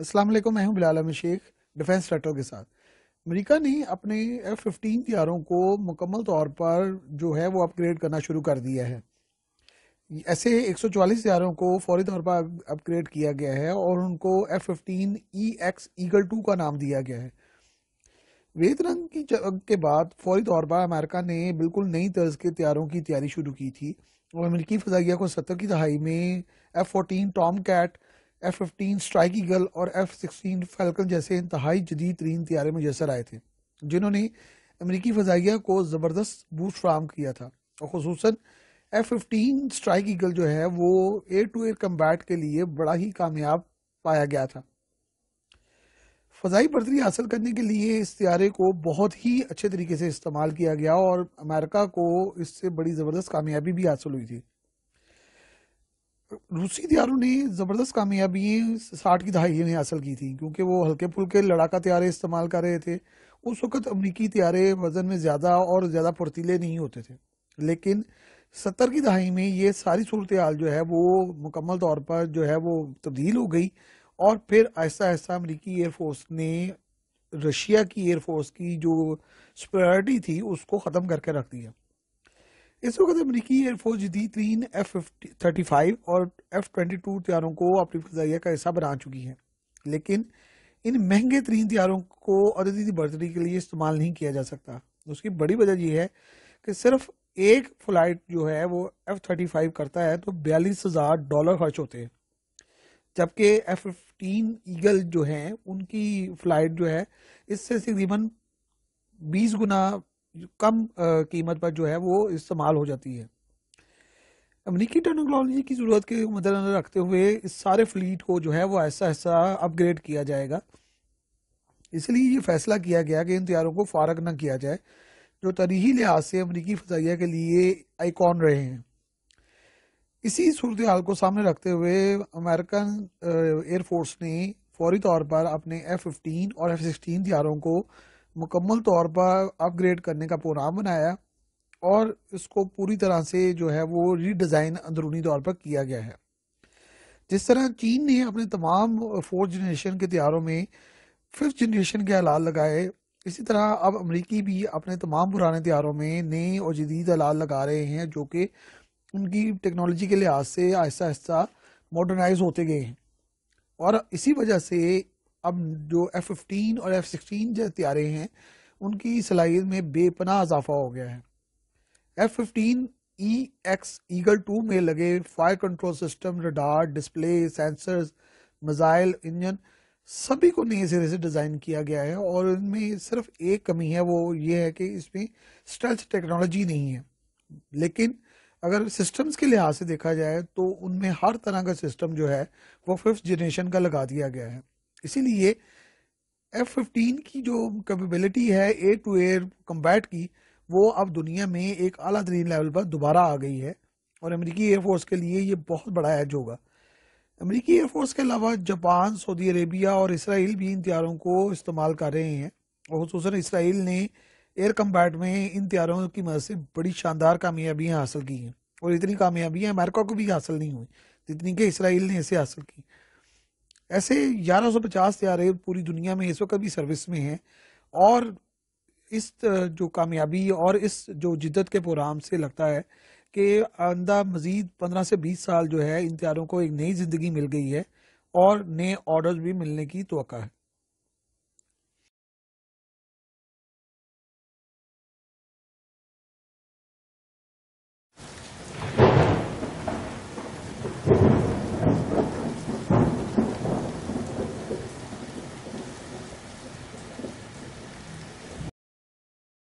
असलम मैं हूं बिलाल अमी शेख डिफेंस डाटो के साथ अमेरिका ने अपने एफ फिफ्टीन त्यारों को मुकम्मल तौर पर जो है वो अपग्रेड करना शुरू कर दिया है ऐसे 144 तैयारों को फौरी तौर पर अपग्रेड किया गया है और उनको F fifteen E X Eagle two का नाम दिया गया है रेत रंग की जंग के बाद फौरी तौर पर अमेरिका ने बिल्कुल नई तर्ज के त्यारों की तैयारी शुरू की थी और अमरीकी फजाइया को सत्तर की दहाई में F fourteen Tomcat F fifteen Strike Eagle और एफ सिक्सटीन फैल्कन जैसे इंतहाई जदीद तरीन त्यारे मुयसर आए थे जिन्होंने अमरीकी फजाइया को ज़बरदस्त बूट फ्राहम किया था और खसूस एफ फिफ्टीन स्ट्राइक ईगल जो है वो एयर टू एयर कम्बैट के लिए बड़ा ही कामयाब पाया गया था फजाई बर्तरी हासिल करने के लिए इस तैयारे को बहुत ही अच्छे तरीके से इस्तेमाल किया गया और अमेरिका को इससे बड़ी ज़बरदस्त कामयाबी भी हासिल हुई थी रूसी हथियारों ने ज़बरदस्त कामयाबी साठ की दहाई ने हासिल की थी क्योंकि वो हल्के फुल्के लड़ाका तैयारे इस्तेमाल कर रहे थे उस वक्त अमरीकी तैयारे वज़न में ज़्यादा और ज़्यादा फुर्तीले नहीं होते थे लेकिन सत्तर की दहाई में ये सारी सूरत हाल जो है वो मुकम्मल तौर पर जो है वो तब्दील हो गई और फिर आहिस्ता आहिस्ता अमरीकी एयरफोर्स ने रशिया की एयरफोर्स की जो सुपरिटी थी उसको ख़त्म करके रख दिया इस वक्त अमरीकी एयरफोर्स जदीद तीन एफ थर्टी फाइव और एफ ट्वेंटी टू तैयारों को अपनी फजाइया का हिस्सा बना चुकी है लेकिन इन महंगे तरीन तैयारों को अददी बर्तरी के लिए इस्तेमाल नहीं किया जा सकता उसकी बड़ी वजह यह है कि सिर्फ एक फ्लाइट जो है वो एफ थर्टी फाइव करता है तो बयालीस हज़ार डॉलर खर्च होते हैं जबकि एफ फिफ्टीन ईगल जो हैं उनकी फ़्लाइट जो है इससे तकरीबन बीस गुना कम कीमत पर जो है वो इस्तेमाल हो जाती है अमरीकी टेक्नोलॉजी की ज़रूरत के मद्देनजर रखते हुए इस सारे फ्लीट को जो है वो ऐसा ऐसा अपग्रेड किया जाएगा इसलिए ये फैसला किया गया कि इन तैयारों को फारग न किया जाए जो तरीही लिहाज से अमरीकी फजाइया के लिए आइकॉन रहे हैं इसी सूरत हाल को सामने रखते हुए अमेरिकन एयरफोर्स ने फौरी तौर पर अपने एफ फिफ्टीन और एफ सिक्सटीन तैयारों को मुकम्मल तौर पर अपग्रेड करने का प्रोग्राम बनाया और इसको पूरी तरह से जो है वो रीडिज़ाइन अंदरूनी तौर पर किया गया है जिस तरह चीन ने अपने तमाम फोर्थ जनरेशन के त्यारों में फिफ्थ जनरेशन के अलाल लगाए इसी तरह अब अमरीकी भी अपने तमाम पुराने त्यारों में नए और जदीद अलाल लगा रहे हैं जो कि उनकी टेक्नोलॉजी के लिहाज से आहिस्ता आहिस्ता मॉडर्नाइज होते गए हैं और इसी वजह से अब जो एफ फिफ्टीन और एफ सिक्सटीन जो त्यारे हैं उनकी सलाहियत में बेपना इजाफा हो गया है F fifteen E X Eagle two में लगे fire control system radar display sensor missile engine सभी को नए सिरे से डिज़ाइन किया गया है और इनमें सिर्फ एक कमी है वो ये है कि इसमें स्टेल्थ टेक्नोलॉजी नहीं है लेकिन अगर सिस्टम्स के लिहाज से देखा जाए तो उनमें हर तरह का सिस्टम जो है वो फिफ्थ जनरेशन का लगा दिया गया है इसीलिए एफ फिफ्टीन की जो कैपेबिलिटी है एयर टू एयर कम्बैट की वो अब दुनिया में एक अला तरीन लेवल पर दोबारा आ गई है और अमेरिकी एयरफोर्स के लिए ये बहुत बड़ा एज होगा अमेरिकी एयरफोर्स के अलावा जापान सऊदी अरेबिया और इसराइल भी इन त्यारों को इस्तेमाल कर रहे हैं और खूस इसराइल ने एयर कम्बैट में इन त्यारों की मदद से बड़ी शानदार कामयाबियाँ हासिल की हैं और इतनी कामयाबियाँ अमेरिका को भी हासिल नहीं हुई जितनी कि इसराइल ने इसे हासिल की ऐसे 1150 त्यारे पूरी दुनिया में इस वक्त भी सर्विस में हैं और इस जो कामयाबी और इस जो जिद्दत के प्रोग्राम से लगता है कि आंदा मज़ीद 15 से 20 साल जो है इन त्यारों को एक नई ज़िंदगी मिल गई है और नए ऑर्डर्स भी मिलने की तो है